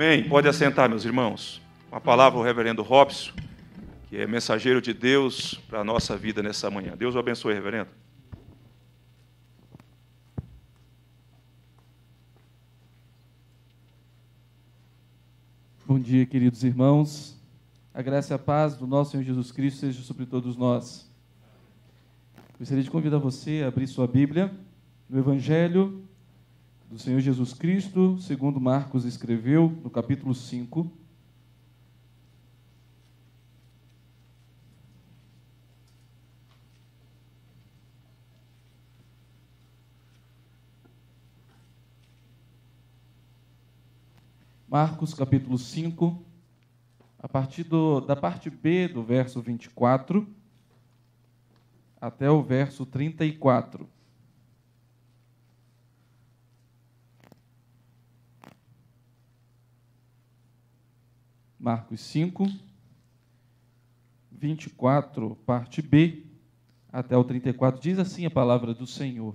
Amém. Pode assentar, meus irmãos. Uma palavra ao reverendo Robson, que é mensageiro de Deus para a nossa vida nessa manhã. Deus o abençoe, reverendo. Bom dia, queridos irmãos. A graça e a paz do nosso Senhor Jesus Cristo seja sobre todos nós. Gostaria de convidar você a abrir sua Bíblia no Evangelho do Senhor Jesus Cristo, segundo Marcos escreveu, no capítulo 5. Marcos capítulo 5, a partir do, da parte B do verso 24 até o verso 34. Marcos 5, 24, parte B, até o 34, diz assim a palavra do Senhor.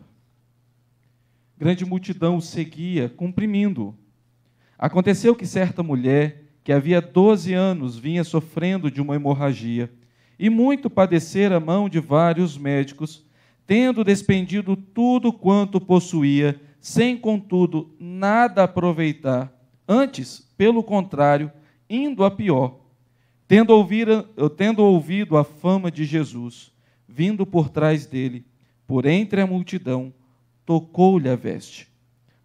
Grande multidão o seguia, comprimindo. Aconteceu que certa mulher, que havia 12 anos vinha sofrendo de uma hemorragia, e muito padecera a mão de vários médicos, tendo despendido tudo quanto possuía, sem contudo nada aproveitar, antes, pelo contrário, indo a pior. Tendo, eh, tendo ouvido a fama de Jesus, vindo por trás dele, por entre a multidão, tocou-lhe a veste.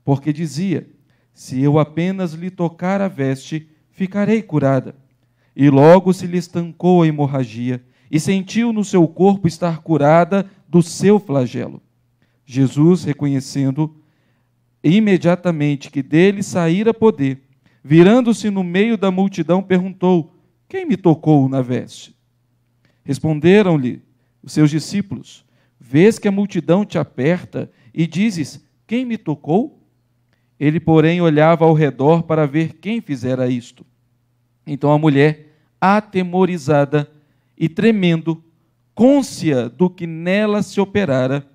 Porque dizia: Se eu apenas lhe tocar a veste, ficarei curada. E logo se lhe estancou a hemorragia, e sentiu no seu corpo estar curada do seu flagelo. Jesus, reconhecendo imediatamente que dele saíra poder, Virando-se no meio da multidão, perguntou: Quem me tocou na veste? Responderam-lhe os seus discípulos: Vês que a multidão te aperta e dizes: Quem me tocou? Ele, porém, olhava ao redor para ver quem fizera isto. Então a mulher, atemorizada e tremendo, côncia do que nela se operara,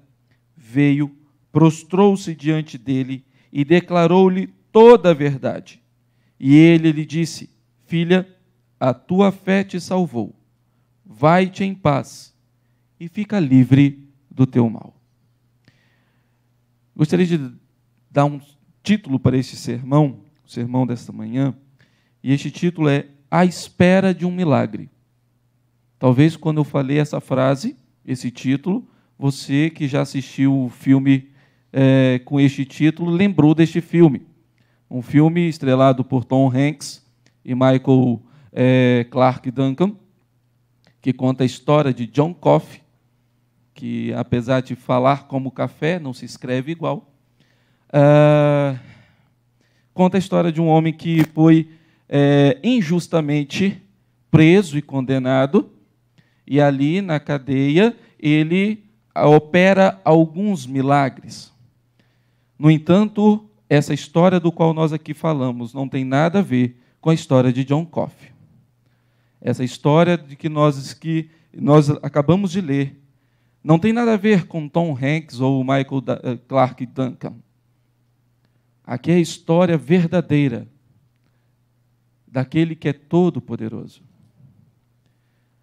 veio, prostrou-se diante dele e declarou-lhe toda a verdade. E ele lhe disse: Filha, a tua fé te salvou. Vai-te em paz e fica livre do teu mal. Gostaria de dar um título para este sermão, o sermão desta manhã, e este título é A Espera de um Milagre. Talvez quando eu falei essa frase, esse título, você que já assistiu o filme é, com este título lembrou deste filme um filme estrelado por Tom Hanks e Michael é, Clark Duncan, que conta a história de John Coffey, que apesar de falar como café, não se escreve igual. Uh, conta a história de um homem que foi é, injustamente preso e condenado, e ali na cadeia ele opera alguns milagres. No entanto, essa história do qual nós aqui falamos não tem nada a ver com a história de John Coffey. Essa história de que nós, que nós acabamos de ler não tem nada a ver com Tom Hanks ou Michael eh, Clark Duncan. Aqui é a história verdadeira daquele que é todo-poderoso.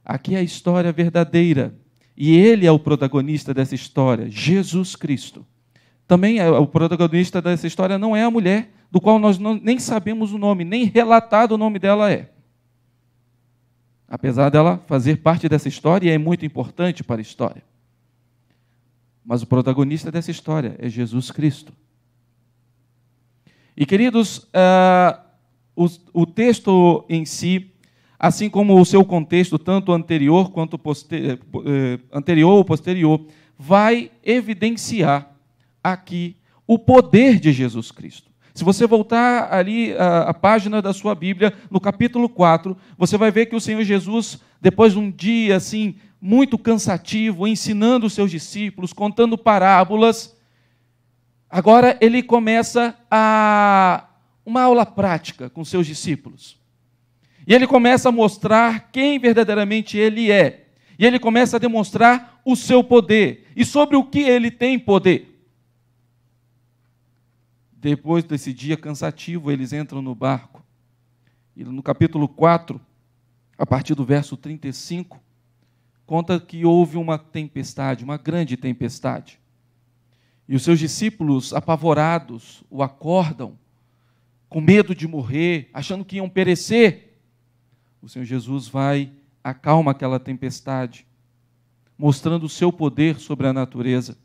Aqui é a história verdadeira. E ele é o protagonista dessa história, Jesus Cristo. Também é, o protagonista dessa história não é a mulher, do qual nós não, nem sabemos o nome, nem relatado o nome dela é. Apesar dela fazer parte dessa história e é muito importante para a história. Mas o protagonista dessa história é Jesus Cristo. E queridos, uh, o, o, texto em si, assim como o seu contexto, tanto anterior quanto poster, é, anterior ou posterior, vai evidenciar aqui o poder de Jesus Cristo. Se você voltar ali a, a, página da sua Bíblia, no capítulo 4, você vai ver que o Senhor Jesus, depois de um dia assim, muito cansativo, ensinando os seus discípulos, contando parábolas, agora ele começa a uma aula prática com seus discípulos. E ele começa a mostrar quem verdadeiramente ele é. E ele começa a demonstrar o seu poder e sobre o que ele tem poder. Depois desse dia cansativo, eles entram no barco. E no capítulo 4, a partir do verso 35, conta que houve uma tempestade, uma grande tempestade. E os seus discípulos, apavorados, o acordam, com medo de morrer, achando que iam perecer. O Senhor Jesus vai, acalma aquela tempestade, mostrando o seu poder sobre a natureza.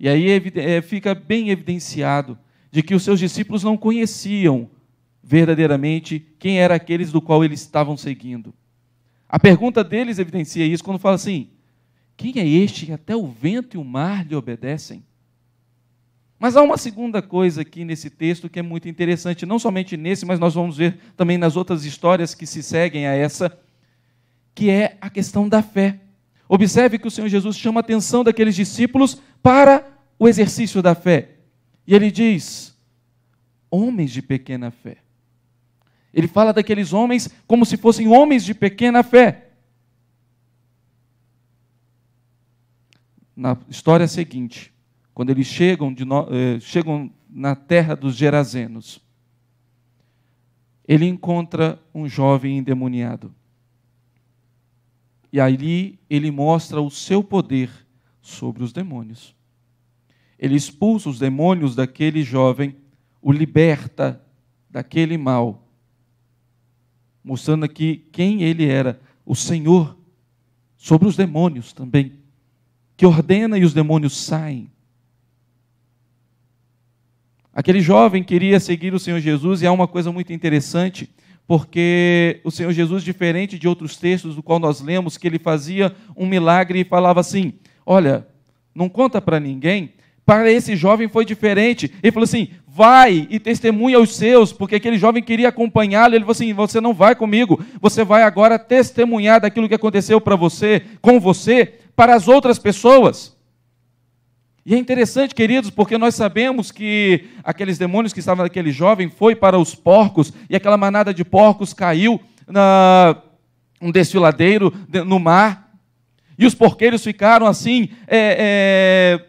E aí eh, fica bem evidenciado de que os seus discípulos não conheciam verdadeiramente quem era aqueles do qual eles estavam seguindo. A pergunta deles evidencia isso quando fala assim: quem é este que até o vento e o mar lhe obedecem? Mas há uma segunda coisa aqui nesse texto que é muito interessante, não somente nesse, mas nós vamos ver também nas outras histórias que se seguem a essa, que é a questão da fé. Observe que o Senhor Jesus chama a atenção daqueles discípulos para o exercício da fé. E ele diz: homens de pequena fé. Ele fala daqueles homens como se fossem homens de pequena fé. Na história seguinte, quando eles chegam, no... eh, chegam na terra dos Gerazenos, ele encontra um jovem endemoniado. E ali ele mostra o seu poder sobre os demônios. Ele expulsa os demônios daquele jovem, o liberta daquele mal, mostrando aqui quem ele era, o Senhor sobre os demônios também, que ordena e os demônios saem. Aquele jovem queria seguir o Senhor Jesus e há uma coisa muito interessante porque o Senhor Jesus, diferente de outros textos do qual nós lemos, que ele fazia um milagre e falava assim: Olha, não conta para ninguém. Para esse jovem foi diferente. Ele falou assim: vai e testemunha aos seus, porque aquele jovem queria acompanhá-lo. Ele falou assim: você não vai comigo, você vai agora testemunhar daquilo que aconteceu para você, com você, para as outras pessoas. E é interessante, queridos, porque nós sabemos que aqueles demônios que estavam naquele jovem foi para os porcos e aquela manada de porcos caiu na um desfiladeiro no mar e os porqueiros ficaram assim é, é,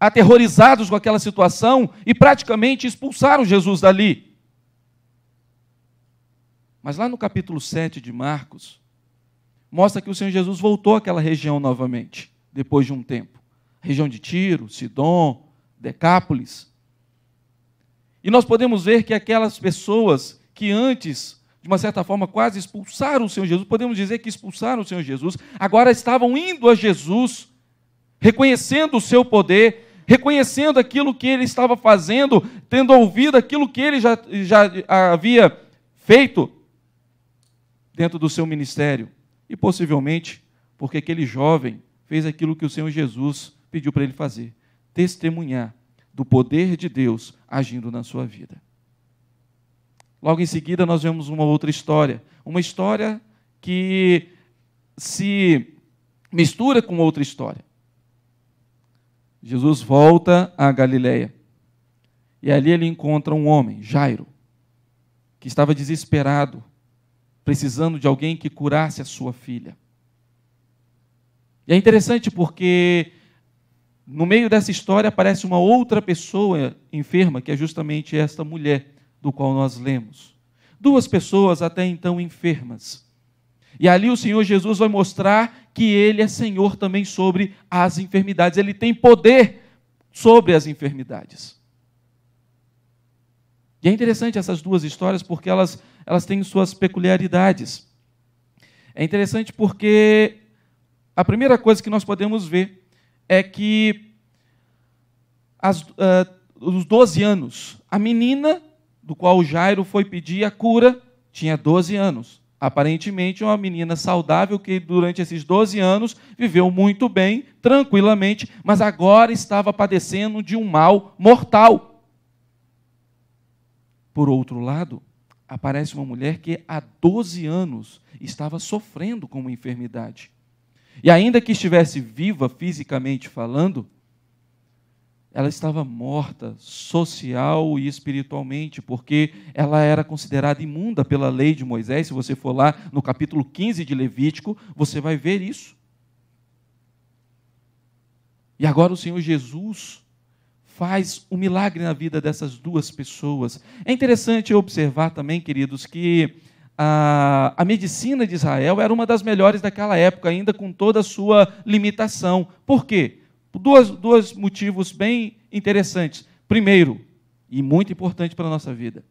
aterrorizados com aquela situação e praticamente expulsaram Jesus dali. Mas lá no capítulo 7 de Marcos, mostra que o Senhor Jesus voltou àquela região novamente, depois de um tempo região de Tiro, Sidom, Decápolis. E nós podemos ver que aquelas pessoas que antes, de uma certa forma, quase expulsaram o Senhor Jesus, podemos dizer que expulsaram o Senhor Jesus, agora estavam indo a Jesus, reconhecendo o seu poder, reconhecendo aquilo que ele estava fazendo, tendo ouvido aquilo que ele já, já havia feito dentro do seu ministério. E possivelmente porque aquele jovem fez aquilo que o Senhor Jesus pediu para ele fazer: testemunhar do poder de Deus agindo na sua vida. Logo em seguida, nós vemos uma outra história, uma história que se mistura com outra história. Jesus volta a Galiléia e ali ele encontra um homem, Jairo, que estava desesperado, precisando de alguém que curasse a sua filha. E é interessante porque no meio dessa história aparece uma outra pessoa enferma, que é justamente esta mulher do qual nós lemos. Duas pessoas até então enfermas. E ali o Senhor Jesus vai mostrar que ele é Senhor também sobre as enfermidades, ele tem poder sobre as enfermidades. E é interessante essas duas histórias porque elas, elas têm suas peculiaridades. É interessante porque a primeira coisa que nós podemos ver é que as, uh, os 12 anos, a menina do qual o Jairo foi pedir a cura tinha 12 anos. Aparentemente, uma menina saudável que durante esses 12 anos viveu muito bem, tranquilamente, mas agora estava padecendo de um mal mortal. Por outro lado, aparece uma mulher que há 12 anos estava sofrendo com uma enfermidade. E ainda que estivesse viva fisicamente falando, ela estava morta social e espiritualmente, porque ela era considerada imunda pela lei de Moisés. Se você for lá no capítulo 15 de Levítico, você vai ver isso. E agora o Senhor Jesus faz um milagre na vida dessas duas pessoas. É interessante observar também, queridos, que a, a medicina de Israel era uma das melhores daquela época, ainda com toda a sua limitação. Por quê? Duas, dois motivos bem interessantes. Primeiro, e muito importante para a nossa vida,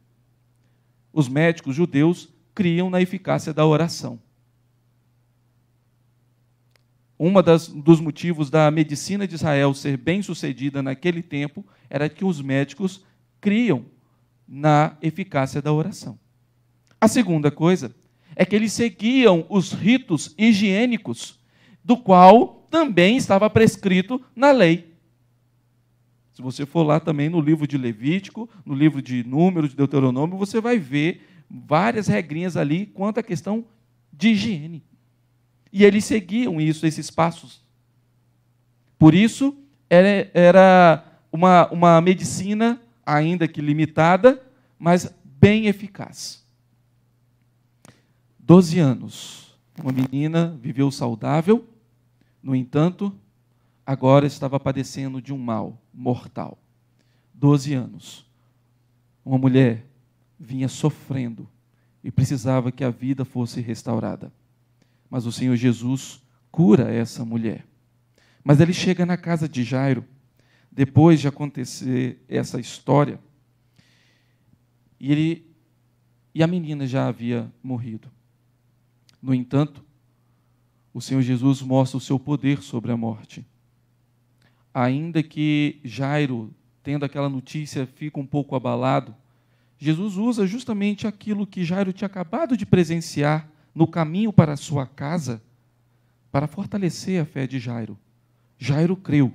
os médicos judeus criam na eficácia da oração. Um dos motivos da medicina de Israel ser bem sucedida naquele tempo era que os médicos criam na eficácia da oração. A segunda coisa é que eles seguiam os ritos higiênicos, do qual também estava prescrito na lei. Se você for lá também no livro de Levítico, no livro de Números, de Deuteronômio, você vai ver várias regrinhas ali quanto à questão de higiene. E eles seguiam isso, esses passos. Por isso, era uma, uma medicina, ainda que limitada, mas bem eficaz. 12 anos. Uma menina viveu saudável, no entanto, agora estava padecendo de um mal mortal. 12 anos. Uma mulher vinha sofrendo e precisava que a vida fosse restaurada. Mas o Senhor Jesus cura essa mulher. Mas ele chega na casa de Jairo, depois de acontecer essa história, e, ele, e a menina já havia morrido. No entanto, o Senhor Jesus mostra o seu poder sobre a morte. Ainda que Jairo, tendo aquela notícia, fica um pouco abalado, Jesus usa justamente aquilo que Jairo tinha acabado de presenciar no caminho para a sua casa para fortalecer a fé de Jairo. Jairo creu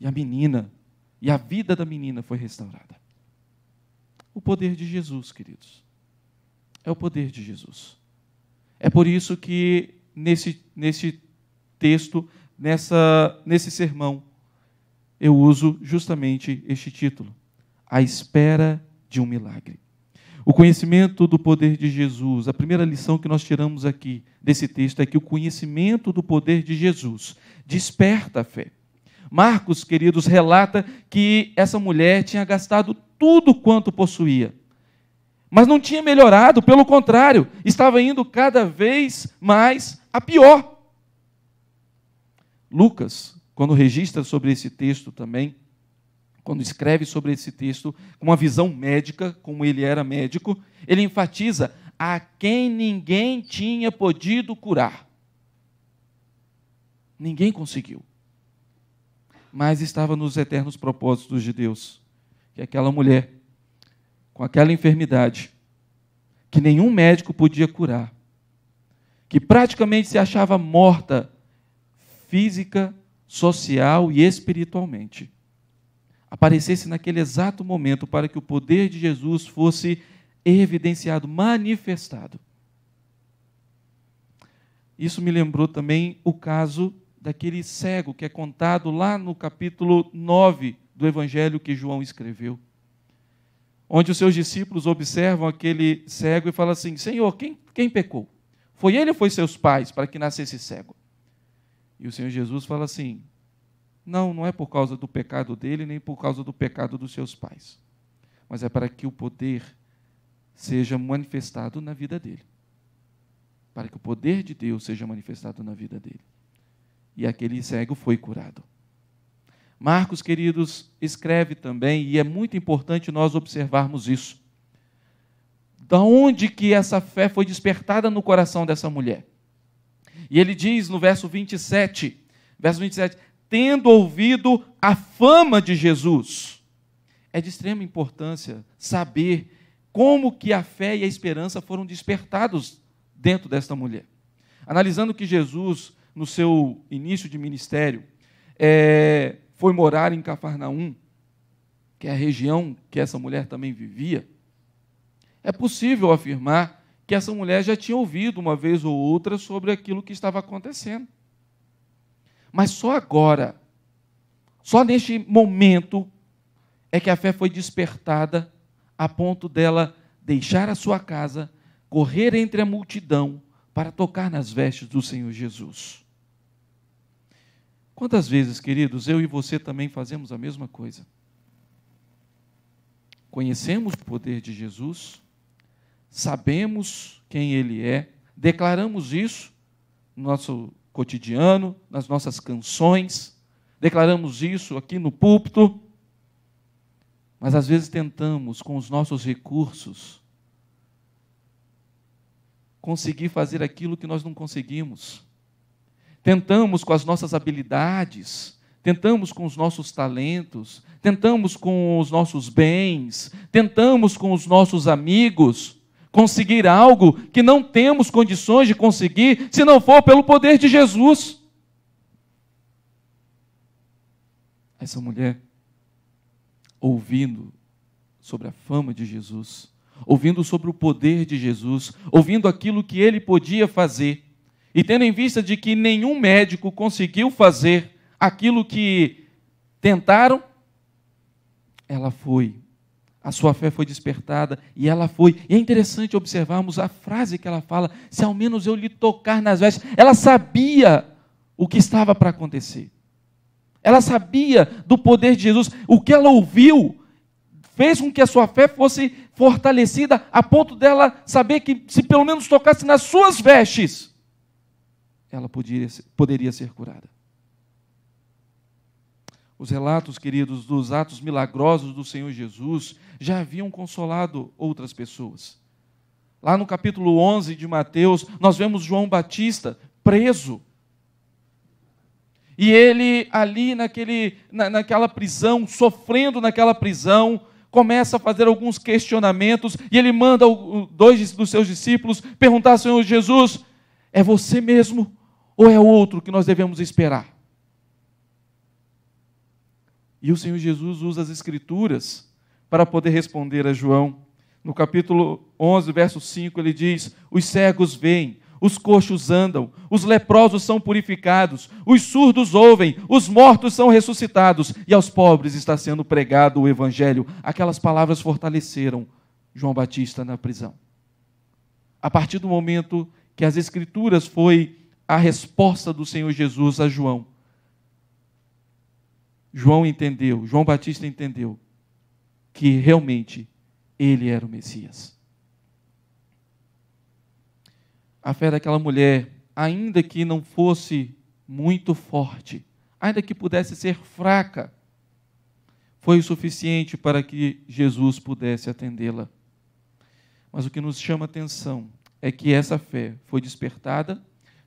e a menina e a vida da menina foi restaurada. O poder de Jesus, queridos. É o poder de Jesus. É por isso que nesse, nesse texto, nessa, nesse sermão, eu uso justamente este título: A Espera de um Milagre. O conhecimento do poder de Jesus, a primeira lição que nós tiramos aqui desse texto é que o conhecimento do poder de Jesus desperta a fé. Marcos, queridos, relata que essa mulher tinha gastado tudo quanto possuía mas não tinha melhorado, pelo contrário, estava indo cada vez mais a pior. Lucas, quando registra sobre esse texto também, quando escreve sobre esse texto, com uma visão médica, como ele era médico, ele enfatiza a quem ninguém tinha podido curar. Ninguém conseguiu. Mas estava nos eternos propósitos de Deus que aquela mulher com aquela enfermidade que nenhum médico podia curar, que praticamente se achava morta física, social e espiritualmente, aparecesse naquele exato momento para que o poder de Jesus fosse evidenciado, manifestado. Isso me lembrou também o caso daquele cego que é contado lá no capítulo 9 do evangelho que João escreveu onde os seus discípulos observam aquele cego e falam assim: Senhor, quem, quem pecou? Foi ele ou foi seus pais para que nascesse cego? E o Senhor Jesus fala assim: Não, não é por causa do pecado dele, nem por causa do pecado dos seus pais, mas é para que o poder seja manifestado na vida dele. Para que o poder de Deus seja manifestado na vida dele. E aquele cego foi curado. Marcos, queridos, escreve também, e é muito importante nós observarmos isso. Da onde que essa fé foi despertada no coração dessa mulher? E ele diz no verso 27, verso 27, tendo ouvido a fama de Jesus. É de extrema importância saber como que a fé e a esperança foram despertados dentro desta mulher. Analisando que Jesus, no seu início de ministério, é, foi morar em Cafarnaum, que é a região que essa mulher também vivia, é possível afirmar que essa mulher já tinha ouvido uma vez ou outra sobre aquilo que estava acontecendo. Mas só agora, só neste momento, é que a fé foi despertada a ponto dela deixar a sua casa, correr entre a multidão para tocar nas vestes do Senhor Jesus. Quantas vezes, queridos, eu e você também fazemos a mesma coisa? Conhecemos o poder de Jesus, sabemos quem Ele é, declaramos isso no nosso cotidiano, nas nossas canções, declaramos isso aqui no púlpito, mas às vezes tentamos, com os nossos recursos, conseguir fazer aquilo que nós não conseguimos tentamos com as nossas habilidades, tentamos com os nossos talentos, tentamos com os nossos bens, tentamos com os nossos amigos conseguir algo que não temos condições de conseguir se não for pelo poder de Jesus. Essa mulher, ouvindo sobre a fama de Jesus, ouvindo sobre o poder de Jesus, ouvindo aquilo que ele podia fazer, e tendo em vista de que nenhum médico conseguiu fazer aquilo que tentaram, ela foi. A sua fé foi despertada e ela foi. E é interessante observarmos a frase que ela fala: se ao menos eu lhe tocar nas vestes. Ela sabia o que estava para acontecer. Ela sabia do poder de Jesus. O que ela ouviu fez com que a sua fé fosse fortalecida a ponto dela saber que se pelo menos tocasse nas suas vestes, ela podia, poderia ser curada. Os relatos, queridos, dos atos milagrosos do Senhor Jesus já haviam consolado outras pessoas. Lá no capítulo 11 de Mateus, nós vemos João Batista preso. E ele, ali naquele, na, naquela prisão, sofrendo naquela prisão, começa a fazer alguns questionamentos e ele manda dois dos seus discípulos perguntar ao Senhor Jesus: É você mesmo? Ou é outro que nós devemos esperar? E o Senhor Jesus usa as Escrituras para poder responder a João. No capítulo 11, verso 5, ele diz: Os cegos veem, os coxos andam, os leprosos são purificados, os surdos ouvem, os mortos são ressuscitados, e aos pobres está sendo pregado o Evangelho. Aquelas palavras fortaleceram João Batista na prisão. A partir do momento que as Escrituras foi a resposta do Senhor Jesus a João. João entendeu, João Batista entendeu que realmente ele era o Messias. A fé daquela mulher, ainda que não fosse muito forte, ainda que pudesse ser fraca, foi o suficiente para que Jesus pudesse atendê-la. Mas o que nos chama atenção é que essa fé foi despertada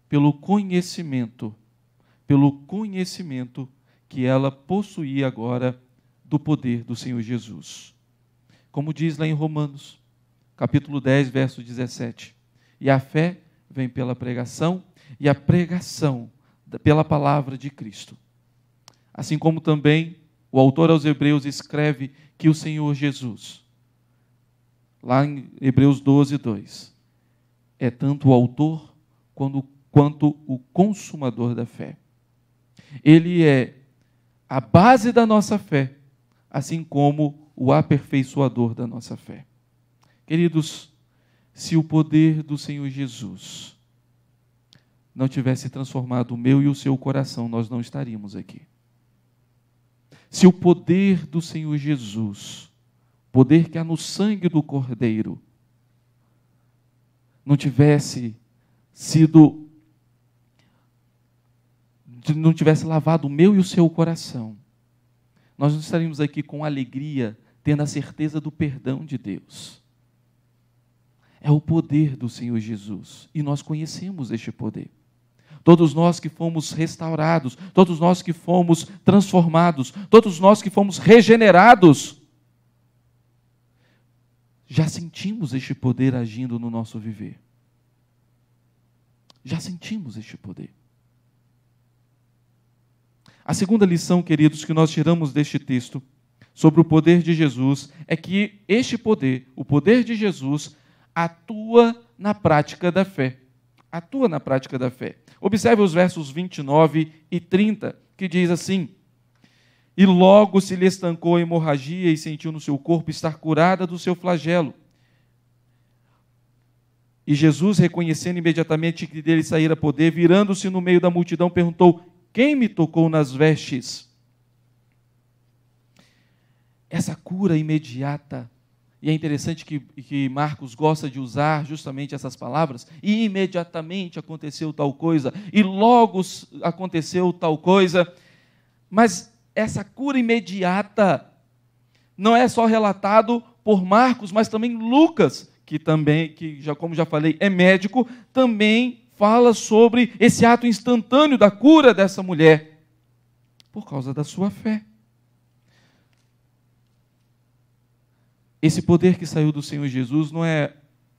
pelo conhecimento, pelo conhecimento que ela possuía agora do poder do Senhor Jesus. Como diz lá em Romanos, capítulo 10, verso 17: E a fé vem pela pregação, e a pregação pela palavra de Cristo. Assim como também o autor aos Hebreus escreve que o Senhor Jesus, lá em Hebreus 12, 2, é tanto o autor quanto, quanto o consumador da fé. Ele é a base da nossa fé, assim como o aperfeiçoador da nossa fé. Queridos, se o poder do Senhor Jesus não tivesse transformado o meu e o seu coração, nós não estaríamos aqui. Se o poder do Senhor Jesus, poder que há no sangue do Cordeiro, não tivesse sido não tivesse lavado o meu e o seu coração, nós não estaríamos aqui com alegria, tendo a certeza do perdão de Deus. É o poder do Senhor Jesus, e nós conhecemos este poder. Todos nós que fomos restaurados, todos nós que fomos transformados, todos nós que fomos regenerados, já sentimos este poder agindo no nosso viver. Já sentimos este poder. A segunda lição, queridos, que nós tiramos deste texto sobre o poder de Jesus é que este poder, o poder de Jesus, atua na prática da fé. Atua na prática da fé. Observe os versos 29 e 30, que diz assim: E logo se lhe estancou a hemorragia e sentiu no seu corpo estar curada do seu flagelo. E Jesus, reconhecendo imediatamente que dele saíra poder, virando-se no meio da multidão, perguntou: quem me tocou nas vestes? Essa cura imediata. E é interessante que, que Marcos gosta de usar justamente essas palavras. E imediatamente aconteceu tal coisa, e logo aconteceu tal coisa. Mas essa cura imediata não é só relatado por Marcos, mas também Lucas, que também, que já como já falei, é médico, também fala sobre esse ato instantâneo da cura dessa mulher por causa da sua fé. Esse poder que saiu do Senhor Jesus não é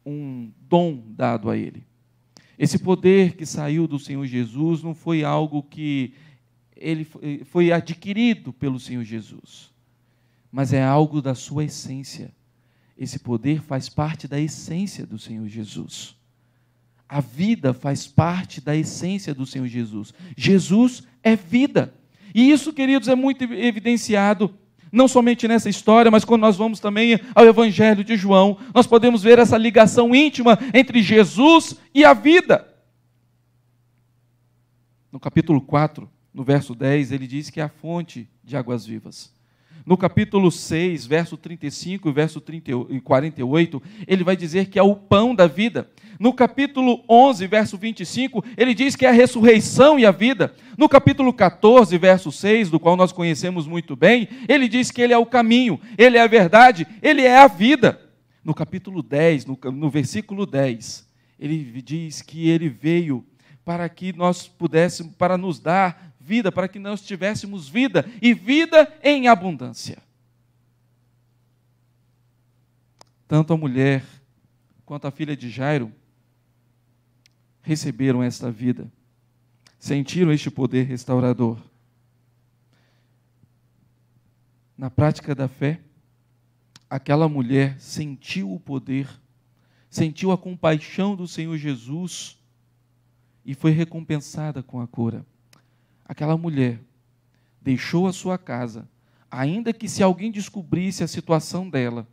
um dom dado a ele. Esse poder que saiu do Senhor Jesus não foi algo que ele eh, foi adquirido pelo Senhor Jesus, mas é algo da sua essência. Esse poder faz parte da essência do Senhor Jesus. A vida faz parte da essência do Senhor Jesus. Jesus é vida. E isso, queridos, é muito evidenciado não somente nessa história, mas quando nós vamos também ao Evangelho de João, nós podemos ver essa ligação íntima entre Jesus e a vida. No capítulo 4, no verso 10, ele diz que é a fonte de águas vivas no capítulo 6, verso 35 e verso 30, 48, ele vai dizer que é o pão da vida. No capítulo 11, verso 25, ele diz que é a ressurreição e a vida. No capítulo 14, verso 6, do qual nós conhecemos muito bem, ele diz que ele é o caminho, ele é a verdade, ele é a vida. No capítulo 10, no, no versículo 10, ele diz que ele veio para que nós pudéssemos, para nos dar vida, para que nós tivéssemos vida e vida em abundância. Tanto a mulher quanto a filha de Jairo receberam esta vida, sentiram este poder restaurador. Na prática da fé, aquela mulher sentiu o poder, sentiu a compaixão do Senhor Jesus e foi recompensada com a cura. Aquela mulher deixou a sua casa, ainda que se alguém descobrisse a situação dela,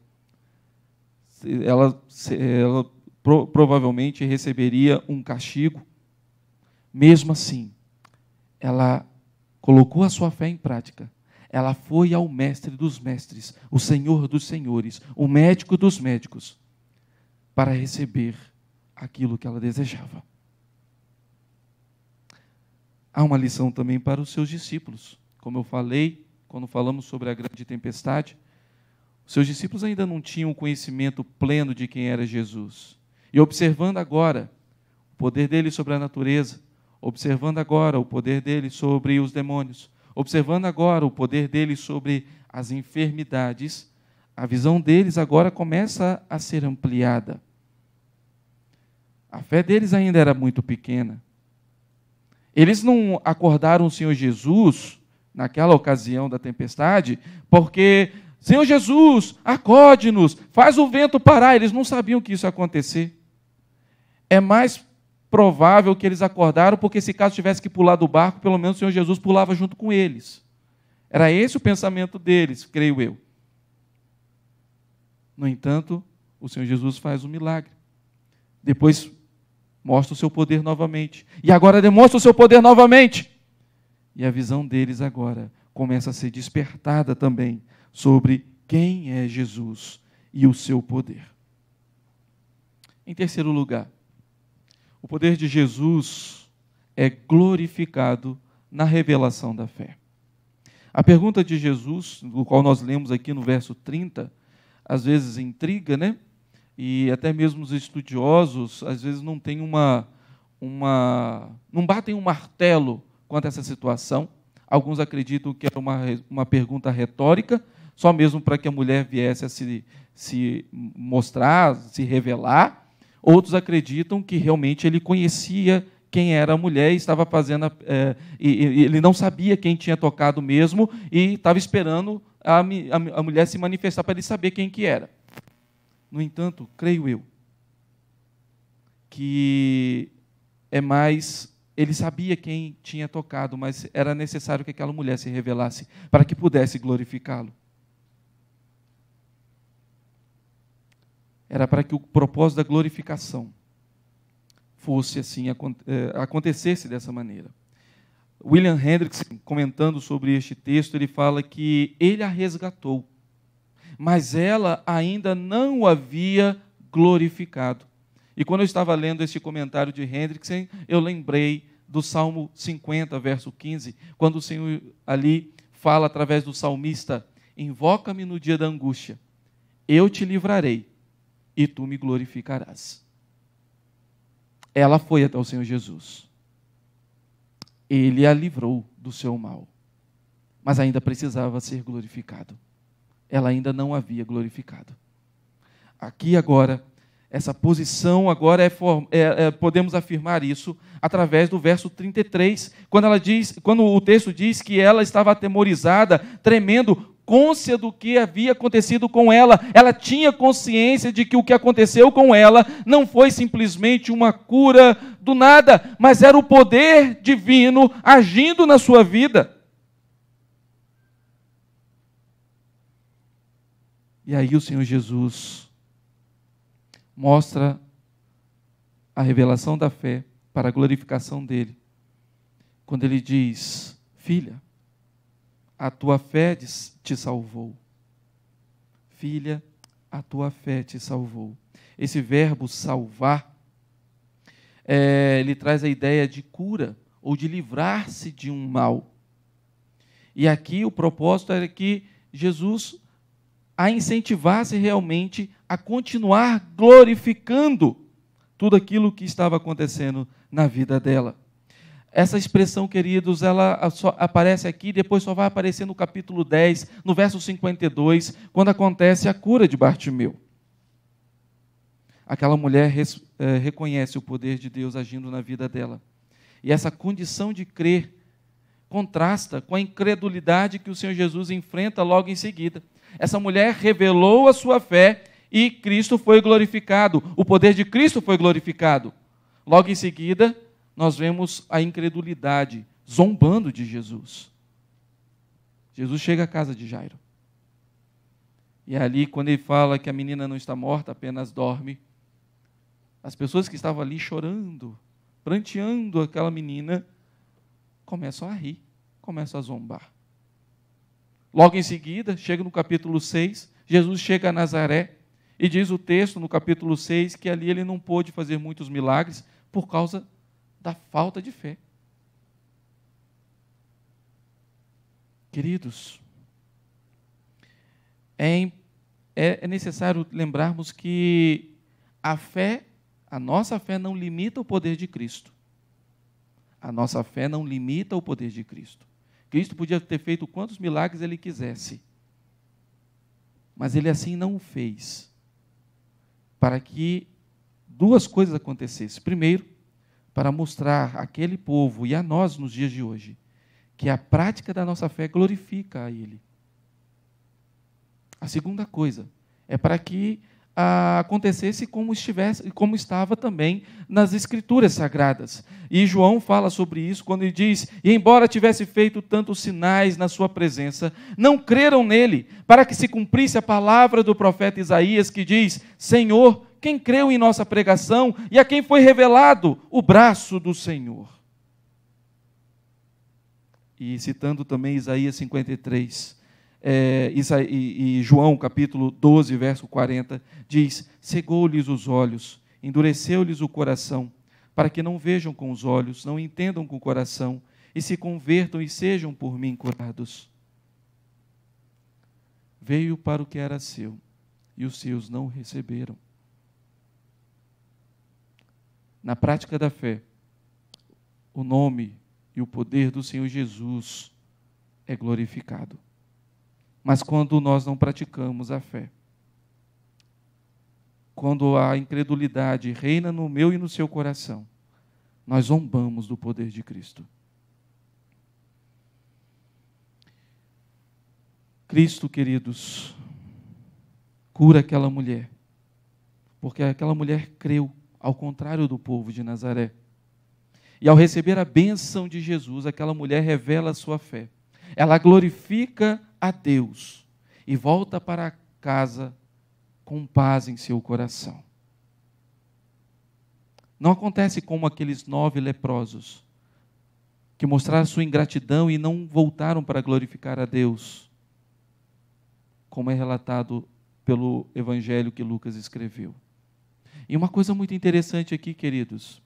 ela, ela pro, provavelmente receberia um castigo. Mesmo assim, ela colocou a sua fé em prática. Ela foi ao mestre dos mestres, o senhor dos senhores, o médico dos médicos, para receber aquilo que ela desejava há uma lição também para os seus discípulos. Como eu falei, quando falamos sobre a grande tempestade, os seus discípulos ainda não tinham conhecimento pleno de quem era Jesus. E observando agora o poder dele sobre a natureza, observando agora o poder dele sobre os demônios, observando agora o poder dele sobre as enfermidades, a visão deles agora começa a ser ampliada. A fé deles ainda era muito pequena, eles não acordaram o Senhor Jesus naquela ocasião da tempestade, porque Senhor Jesus, acorde-nos, faz o vento parar. Eles não sabiam que isso ia acontecer. É mais provável que eles acordaram, porque se caso tivesse que pular do barco, pelo menos o Senhor Jesus pulava junto com eles. Era esse o pensamento deles, creio eu. No entanto, o Senhor Jesus faz um milagre. Depois mostra o seu poder novamente. E agora demonstra o seu poder novamente. E a visão deles agora começa a ser despertada também sobre quem é Jesus e o seu poder. Em terceiro lugar, o poder de Jesus é glorificado na revelação da fé. A pergunta de Jesus, do qual nós lemos aqui no verso 30, às vezes intriga, né? e até mesmo os estudiosos às vezes não têm uma, uma não batem um martelo quanto a essa situação. Alguns acreditam que era é uma, uma pergunta retórica, só mesmo para que a mulher viesse a se, se mostrar, se revelar. Outros acreditam que realmente ele conhecia quem era a mulher e estava fazendo. É, e, ele não sabia quem tinha tocado mesmo e estava esperando a, a, a mulher se manifestar para ele saber quem que era. No entanto, creio eu que é mais ele sabia quem tinha tocado, mas era necessário que aquela mulher se revelasse para que pudesse glorificá-lo. Era para que o propósito da glorificação fosse assim, eh, acontecesse dessa maneira. William Hendrickson, comentando sobre este texto, ele fala que ele a resgatou mas ela ainda não o havia glorificado. E quando eu estava lendo esse comentário de Hendrickson, eu lembrei do Salmo 50, verso 15, quando o Senhor ali fala através do salmista: Invoca-me no dia da angústia, eu te livrarei e tu me glorificarás. Ela foi até o Senhor Jesus. Ele a livrou do seu mal, mas ainda precisava ser glorificado ela ainda não havia glorificado. Aqui agora, essa posição agora é, é, é, podemos afirmar isso através do verso 33, quando ela diz, quando o texto diz que ela estava atemorizada, tremendo, consciência do que havia acontecido com ela. Ela tinha consciência de que o que aconteceu com ela não foi simplesmente uma cura do nada, mas era o poder divino agindo na sua vida. E aí o Senhor Jesus mostra a revelação da fé para a glorificação dele, quando ele diz: Filha, a tua fé te salvou. Filha, a tua fé te salvou. Esse verbo salvar, é, ele traz a ideia de cura ou de livrar-se de um mal. E aqui o propósito era é que Jesus a incentivar-se realmente a continuar glorificando tudo aquilo que estava acontecendo na vida dela. Essa expressão, queridos, ela aparece aqui, depois só vai aparecer no capítulo 10, no verso 52, quando acontece a cura de Bartimeu. Aquela mulher res, eh, reconhece o poder de Deus agindo na vida dela. E essa condição de crer contrasta com a incredulidade que o Senhor Jesus enfrenta logo em seguida. Essa mulher revelou a sua fé e Cristo foi glorificado. O poder de Cristo foi glorificado. Logo em seguida, nós vemos a incredulidade zombando de Jesus. Jesus chega à casa de Jairo. E é ali, quando ele fala que a menina não está morta, apenas dorme, as pessoas que estavam ali chorando, pranteando aquela menina, começam a rir, começam a zombar. Logo em seguida, chega no capítulo 6, Jesus chega a Nazaré e diz o texto no capítulo 6 que ali ele não pôde fazer muitos milagres por causa da falta de fé. Queridos, é, é, é necessário lembrarmos que a fé, a nossa fé não limita o poder de Cristo. A nossa fé não limita o poder de Cristo. Cristo podia ter feito quantos milagres ele quisesse, mas ele assim não o fez, para que duas coisas acontecessem. Primeiro, para mostrar àquele povo e a nós nos dias de hoje que a prática da nossa fé glorifica a Ele. A segunda coisa é para que acontecesse como estivesse, como estava também nas escrituras sagradas. E João fala sobre isso quando ele diz: "E embora tivesse feito tantos sinais na sua presença, não creram nele, para que se cumprisse a palavra do profeta Isaías que diz: Senhor, quem creu em nossa pregação e a quem foi revelado o braço do Senhor?" E citando também Isaías 53, é, e, e João, capítulo 12, verso 40, diz: Cegou-lhes os olhos, endureceu-lhes o coração, para que não vejam com os olhos, não entendam com o coração, e se convertam e sejam por mim curados. Veio para o que era seu, e os seus não receberam. Na prática da fé, o nome e o poder do Senhor Jesus é glorificado mas quando nós não praticamos a fé. Quando a incredulidade reina no meu e no seu coração, nós zombamos do poder de Cristo. Cristo, queridos, cura aquela mulher, porque aquela mulher creu, ao contrário do povo de Nazaré. E ao receber a bênção de Jesus, aquela mulher revela a sua fé. Ela glorifica a Deus e volta para casa com paz em seu coração. Não acontece como aqueles nove leprosos que mostraram sua ingratidão e não voltaram para glorificar a Deus, como é relatado pelo evangelho que Lucas escreveu. E uma coisa muito interessante aqui, queridos.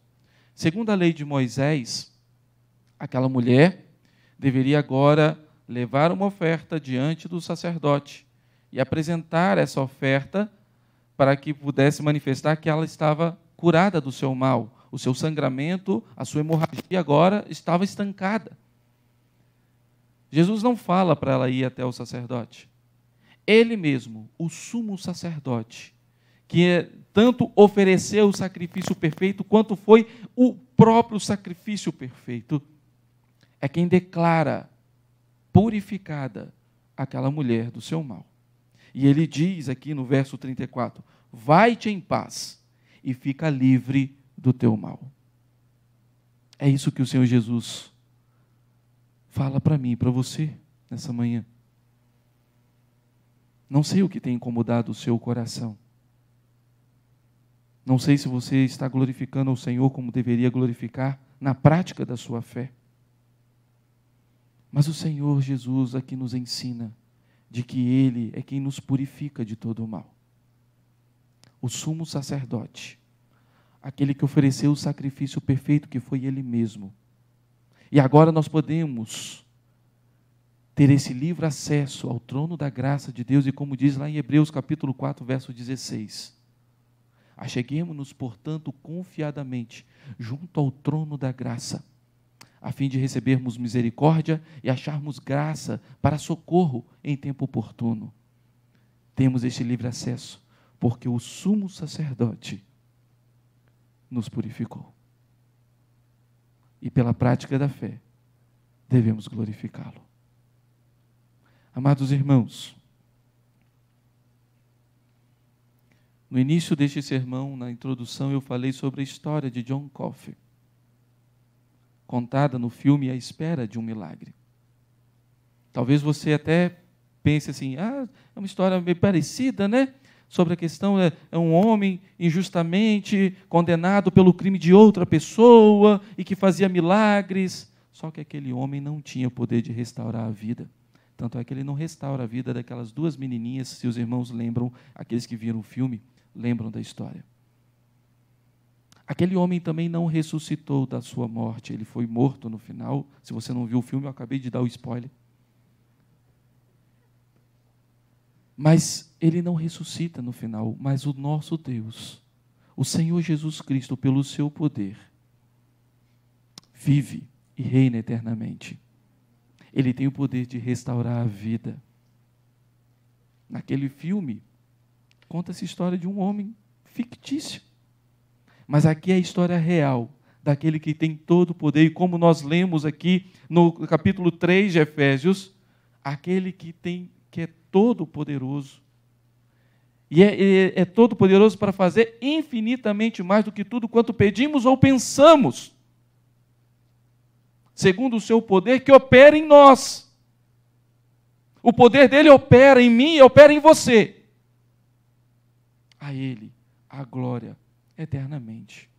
Segundo a lei de Moisés, aquela mulher deveria agora levar uma oferta diante do sacerdote e apresentar essa oferta para que pudesse manifestar que ela estava curada do seu mal. O seu sangramento, a sua hemorragia agora estava estancada. Jesus não fala para ela ir até o sacerdote. Ele mesmo, o sumo sacerdote, que é tanto ofereceu o sacrifício perfeito quanto foi o próprio sacrifício perfeito, é quem declara purificada aquela mulher do seu mal. E ele diz aqui no verso 34: Vai-te em paz e fica livre do teu mal. É isso que o Senhor Jesus fala para mim e para você nessa manhã. Não sei o que tem incomodado o seu coração. Não sei se você está glorificando o Senhor como deveria glorificar na prática da sua fé. Mas o Senhor Jesus aqui nos ensina de que Ele é quem nos purifica de todo o mal. O sumo sacerdote, aquele que ofereceu o sacrifício perfeito que foi Ele mesmo. E agora nós podemos ter esse livre acesso ao trono da graça de Deus e como diz lá em Hebreus capítulo 4, verso 16, acheguemos-nos, portanto, confiadamente junto ao trono da graça, a fim de recebermos misericórdia e acharmos graça para socorro em tempo oportuno. Temos este livre acesso, porque o sumo sacerdote nos purificou. E pela prática da fé, devemos glorificá-lo. Amados irmãos, no início deste sermão, na introdução, eu falei sobre a história de John Coffey contada no filme A Espera de um Milagre. Talvez você até pense assim: ah, é uma história meio parecida, né? Sobre a questão, é, é um homem injustamente condenado pelo crime de outra pessoa e que fazia milagres. Só que aquele homem não tinha poder de restaurar a vida. Tanto é que ele não restaura a vida daquelas duas menininhas, se os irmãos lembram, aqueles que viram o filme, lembram da história. Aquele homem também não ressuscitou da sua morte, ele foi morto no final. Se você não viu o filme, eu acabei de dar o spoiler. Mas ele não ressuscita no final, mas o nosso Deus, o Senhor Jesus Cristo, pelo seu poder, vive e reina eternamente. Ele tem o poder de restaurar a vida. Naquele filme, conta se a história de um homem fictício mas aqui é a história real daquele que tem todo o poder, e como nós lemos aqui no capítulo 3 de Efésios, aquele que tem que é todo poderoso. É, e é, é, é todo poderoso para fazer infinitamente mais do que tudo quanto pedimos ou pensamos, segundo o seu poder que opera em nós. O poder dele opera em mim e opera em você. A ele a glória eternamente.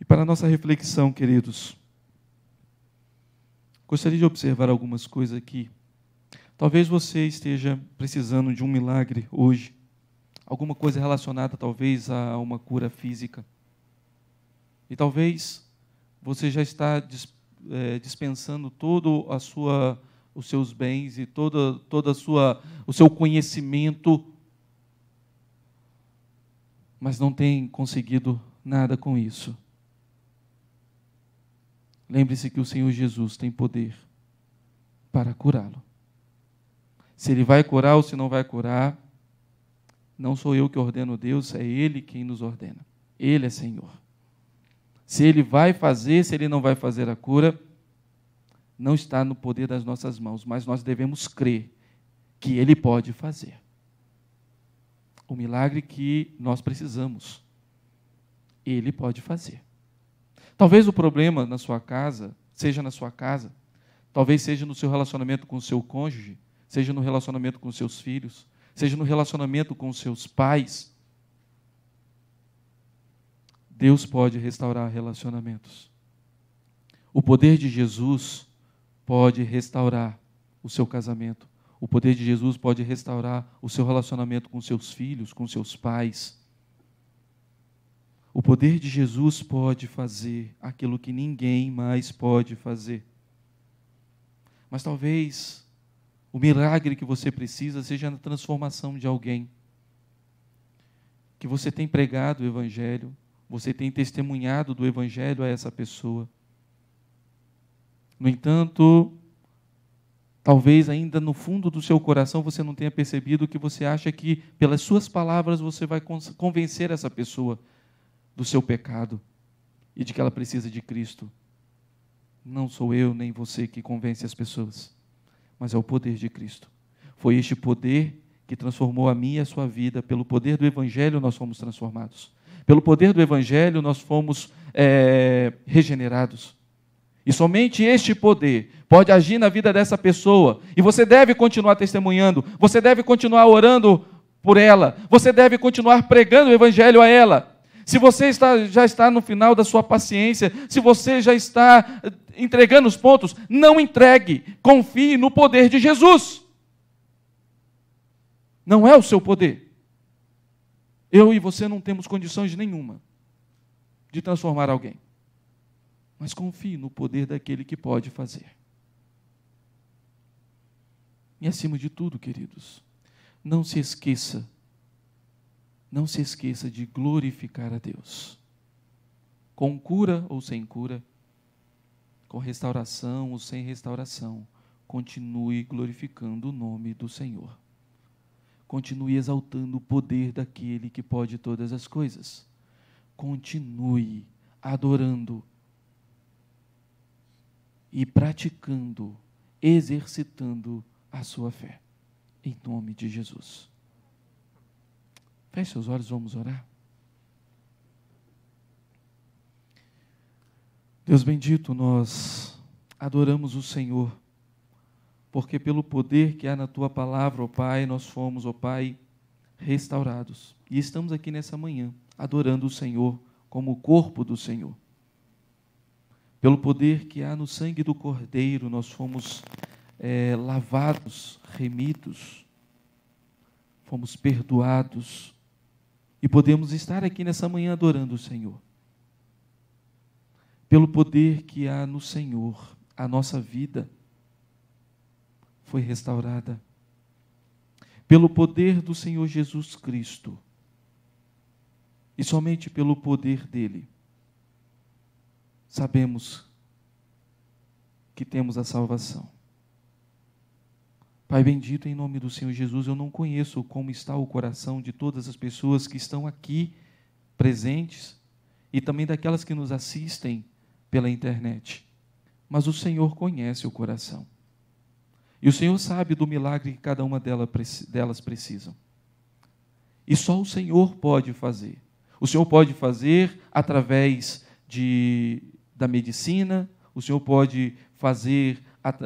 E para a nossa reflexão, queridos, gostaria de observar algumas coisas aqui. Talvez você esteja precisando de um milagre hoje, alguma coisa relacionada talvez a uma cura física. E talvez você já está é, dispensando todo a sua os seus bens e toda toda a sua o seu conhecimento mas não tem conseguido nada com isso. Lembre-se que o Senhor Jesus tem poder para curá-lo. Se ele vai curar ou se não vai curar, não sou eu que ordeno Deus, é ele quem nos ordena. Ele é Senhor. Se ele vai fazer, se ele não vai fazer a cura, não está no poder das nossas mãos, mas nós devemos crer que ele pode fazer o milagre que nós precisamos. Ele pode fazer. Talvez o problema na sua casa, seja na sua casa, talvez seja no seu relacionamento com o seu cônjuge, seja no relacionamento com seus filhos, seja no relacionamento com seus pais. Deus pode restaurar relacionamentos. O poder de Jesus pode restaurar o seu casamento, o poder de Jesus pode restaurar o seu relacionamento com seus filhos, com seus pais. O poder de Jesus pode fazer aquilo que ninguém mais pode fazer. Mas talvez o milagre que você precisa seja na transformação de alguém. Que você tem pregado o Evangelho, você tem testemunhado do Evangelho a essa pessoa. No entanto, Talvez ainda no fundo do seu coração você não tenha percebido que você acha que pelas suas palavras você vai convencer essa pessoa do seu pecado e de que ela precisa de Cristo. Não sou eu nem você que convence as pessoas, mas é o poder de Cristo. Foi este poder que transformou a minha e a sua vida. Pelo poder do Evangelho nós fomos transformados. Pelo poder do Evangelho nós fomos é, regenerados. E somente este poder pode agir na vida dessa pessoa. E você deve continuar testemunhando, você deve continuar orando por ela, você deve continuar pregando o evangelho a ela. Se você está, já está no final da sua paciência, se você já está eh, entregando os pontos, não entregue, confie no poder de Jesus. Não é o seu poder. Eu e você não temos condições nenhuma de transformar alguém mas confie no poder daquele que pode fazer. E acima de tudo, queridos, não se esqueça, não se esqueça de glorificar a Deus. Com cura ou sem cura, com restauração ou sem restauração, continue glorificando o nome do Senhor. Continue exaltando o poder daquele que pode todas as coisas. Continue adorando, e praticando, exercitando a sua fé. Em nome de Jesus. Feche seus olhos, vamos orar. Deus bendito, nós adoramos o Senhor, porque pelo poder que há na tua palavra, ó Pai, nós fomos, ó Pai, restaurados. E estamos aqui nessa manhã, adorando o Senhor como o corpo do Senhor. Pelo poder que há no sangue do Cordeiro, nós fomos é, lavados, remidos, fomos perdoados e podemos estar aqui nessa manhã adorando o Senhor. Pelo poder que há no Senhor, a nossa vida foi restaurada. Pelo poder do Senhor Jesus Cristo, e somente pelo poder dele sabemos que temos a salvação. Pai bendito, em nome do Senhor Jesus, eu não conheço como está o coração de todas as pessoas que estão aqui presentes e também daquelas que nos assistem pela internet. Mas o Senhor conhece o coração. E o Senhor sabe do milagre que cada uma delas precisam. E só o Senhor pode fazer. O Senhor pode fazer através de da medicina, o Senhor pode fazer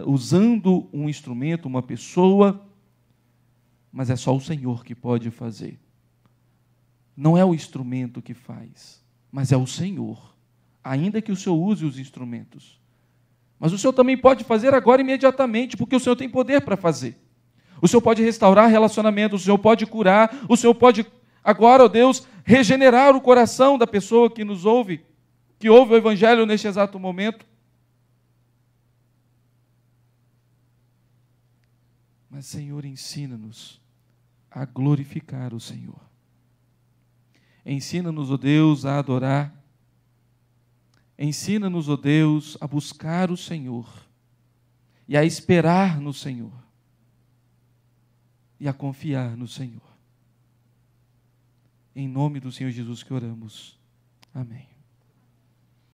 usando um instrumento, uma pessoa, mas é só o Senhor que pode fazer. Não é o instrumento que faz, mas é o Senhor, ainda que o Senhor use os instrumentos. Mas o Senhor também pode fazer agora imediatamente, porque o Senhor tem poder para fazer. O Senhor pode restaurar relacionamentos, o Senhor pode curar, o Senhor pode agora, ó Deus, regenerar o coração da pessoa que nos ouve que ouve o Evangelho neste exato momento. Mas, Senhor, ensina-nos a glorificar o Senhor. Ensina-nos, o oh Deus, a adorar. Ensina-nos, o oh Deus, a buscar o Senhor e a esperar no Senhor e a confiar no Senhor. Em nome do Senhor Jesus que oramos. Amém.